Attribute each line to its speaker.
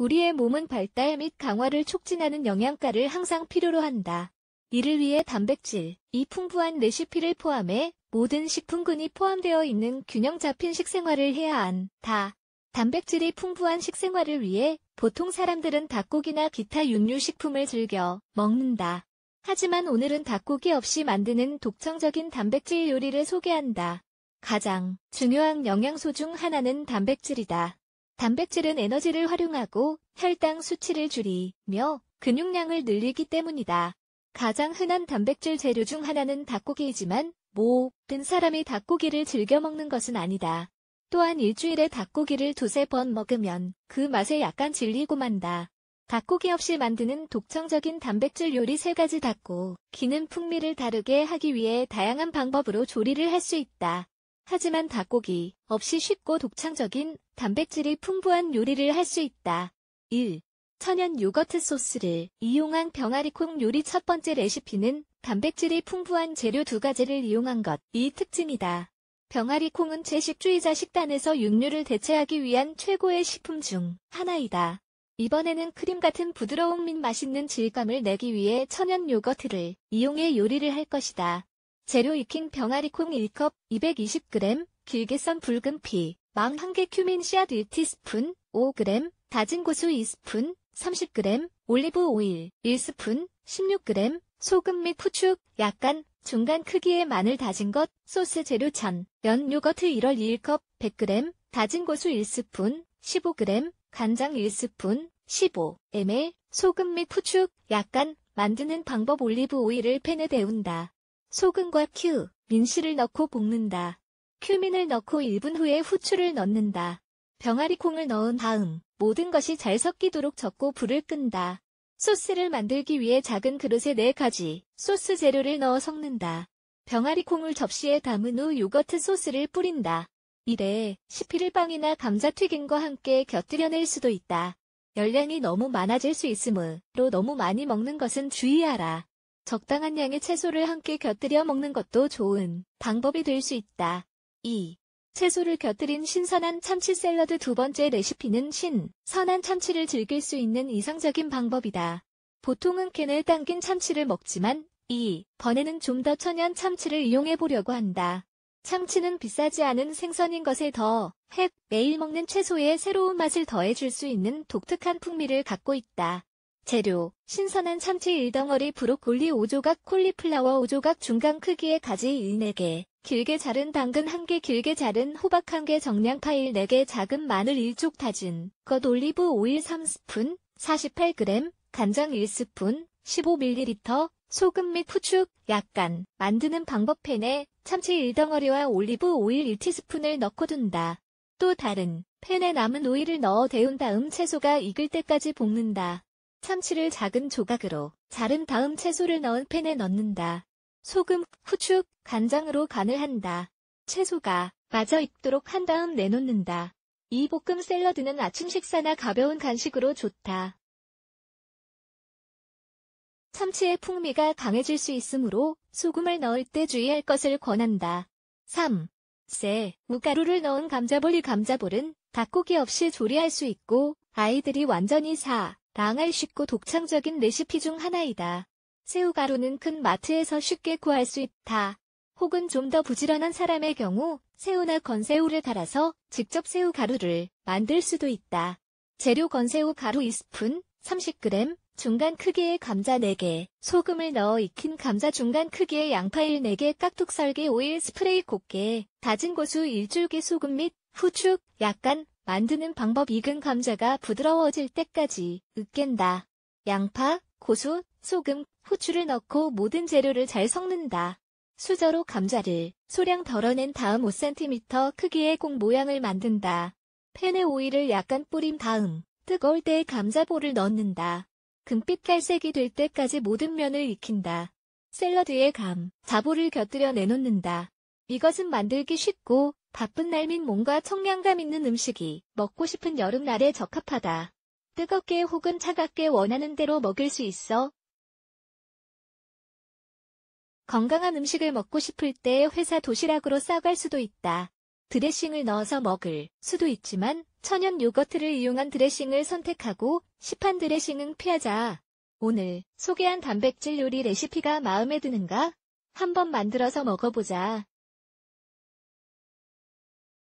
Speaker 1: 우리의 몸은 발달 및 강화를 촉진하는 영양가를 항상 필요로 한다. 이를 위해 단백질, 이 풍부한 레시피를 포함해 모든 식품군이 포함되어 있는 균형 잡힌 식생활을 해야 한다. 단백질이 풍부한 식생활을 위해 보통 사람들은 닭고기나 기타 육류식품을 즐겨 먹는다. 하지만 오늘은 닭고기 없이 만드는 독창적인 단백질 요리를 소개한다. 가장 중요한 영양소 중 하나는 단백질이다. 단백질은 에너지를 활용하고 혈당 수치를 줄이며 근육량을 늘리기 때문이다. 가장 흔한 단백질 재료 중 하나는 닭고기이지만 모든 사람이 닭고기를 즐겨 먹는 것은 아니다. 또한 일주일에 닭고기를 두세 번 먹으면 그 맛에 약간 질리고 만다. 닭고기 없이 만드는 독창적인 단백질 요리 세 가지 닭고 기는 풍미를 다르게 하기 위해 다양한 방법으로 조리를 할 수 있다. 하지만 닭고기 없이 쉽고 독창적인 단백질이 풍부한 요리를 할 수 있다. 1. 천연 요거트 소스를 이용한 병아리콩 요리 첫 번째 레시피는 단백질이 풍부한 재료 두 가지를 이용한 것. 이 특징이다. 병아리콩은 채식주의자 식단에서 육류를 대체하기 위한 최고의 식품 중 하나이다. 이번에는 크림 같은 부드러운 및 맛있는 질감을 내기 위해 천연 요거트를 이용해 요리를 할 것이다. 재료 익힌 병아리 콩 1컵 220g, 길게 썬 붉은 피, 망 1개 큐민 씨앗 1티스푼, 5g, 다진 고수 2스푼, 30g, 올리브 오일 1스푼, 16g, 소금 및 후추, 약간, 중간 크기의 마늘 다진 것, 소스 재료 1000면 요거트 1월 2컵 100g, 다진 고수 1스푼, 15g, 간장 1스푼, 15ml, 소금 및 후추, 약간, 만드는 방법 올리브 오일을 팬에 데운다. 소금과 큐, 민씨를 넣고 볶는다. 큐민을 넣고 1분 후에 후추를 넣는다. 병아리 콩을 넣은 다음 모든 것이 잘 섞이도록 젓고 불을 끈다. 소스를 만들기 위해 작은 그릇에 4가지 소스 재료를 넣어 섞는다. 병아리 콩을 접시에 담은 후 요거트 소스를 뿌린다. 이래 시피를빵이나 감자튀김과 함께 곁들여낼 수도 있다. 열량이 너무 많아질 수 있으므로 너무 많이 먹는 것은 주의하라. 적당한 양의 채소를 함께 곁들여 먹는 것도 좋은 방법이 될 수 있다. 2. 채소를 곁들인 신선한 참치 샐러드 두 번째 레시피는 신선한 참치를 즐길 수 있는 이상적인 방법이다. 보통은 캔에 당긴 참치를 먹지만 이 번에는 좀 더 천연 참치를 이용해 보려고 한다. 참치는 비싸지 않은 생선인 것에 더 햇, 매일 먹는 채소에 새로운 맛을 더해줄 수 있는 독특한 풍미를 갖고 있다. 재료, 신선한 참치 1덩어리 브로콜리 5조각 콜리플라워 5조각 중간 크기의 가지 1-4개, 길게 자른 당근 1개 길게 자른 호박 1개 정량 파일 4개 작은 마늘 1쪽 다진 겉 올리브 오일 3스푼, 48g, 간장 1스푼, 15ml, 소금 및 후추, 약간 만드는 방법 팬에 참치 1덩어리와 올리브 오일 1티스푼을 넣고 둔다. 또 다른 팬에 남은 오일을 넣어 데운 다음 채소가 익을 때까지 볶는다. 참치를 작은 조각으로 자른 다음 채소를 넣은 팬에 넣는다. 소금, 후추, 간장으로 간을 한다. 채소가 마저 익도록 한 다음 내놓는다. 이 볶음 샐러드는 아침 식사나 가벼운 간식으로 좋다. 참치의 풍미가 강해질 수 있으므로 소금을 넣을 때 주의할 것을 권한다. 3. 쇠, 무가루를 넣은 감자볼이 감자볼은 닭고기 없이 조리할 수 있고 아이들이 완전히 사 망할 쉽고 독창적인 레시피 중 하나이다. 새우가루는 큰 마트에서 쉽게 구할 수 있다. 혹은 좀 더 부지런한 사람의 경우 새우나 건새우를 갈아서 직접 새우 가루를 만들 수도 있다. 재료 건새우 가루 2스푼, 30g, 중간 크기의 감자 4개, 소금을 넣어 익힌 감자 중간 크기의 양파 1-4개, 깍둑썰기 오일 스프레이 곱게, 다진 고수 1줄기 소금 및 후추, 약간 만드는 방법 익은 감자가 부드러워질 때까지 으깬다. 양파, 고수, 소금, 후추를 넣고 모든 재료를 잘 섞는다. 수저로 감자를 소량 덜어낸 다음 5cm 크기의 공 모양을 만든다. 팬에 오일을 약간 뿌린 다음 뜨거울 때 감자볼을 넣는다. 금빛 갈색이 될 때까지 모든 면을 익힌다. 샐러드에 감, 자볼을 곁들여 내놓는다. 이것은 만들기 쉽고 바쁜 날민 몸과 청량감 있는 음식이 먹고 싶은 여름날에 적합하다. 뜨겁게 혹은 차갑게 원하는 대로 먹을 수 있어 건강한 음식을 먹고 싶을 때 회사 도시락으로 싸갈 수도 있다. 드레싱을 넣어서 먹을 수도 있지만 천연 요거트를 이용한 드레싱을 선택하고 시판 드레싱은 피하자. 오늘 소개한 단백질 요리 레시피가 마음에 드는가? 한번 만들어서 먹어보자.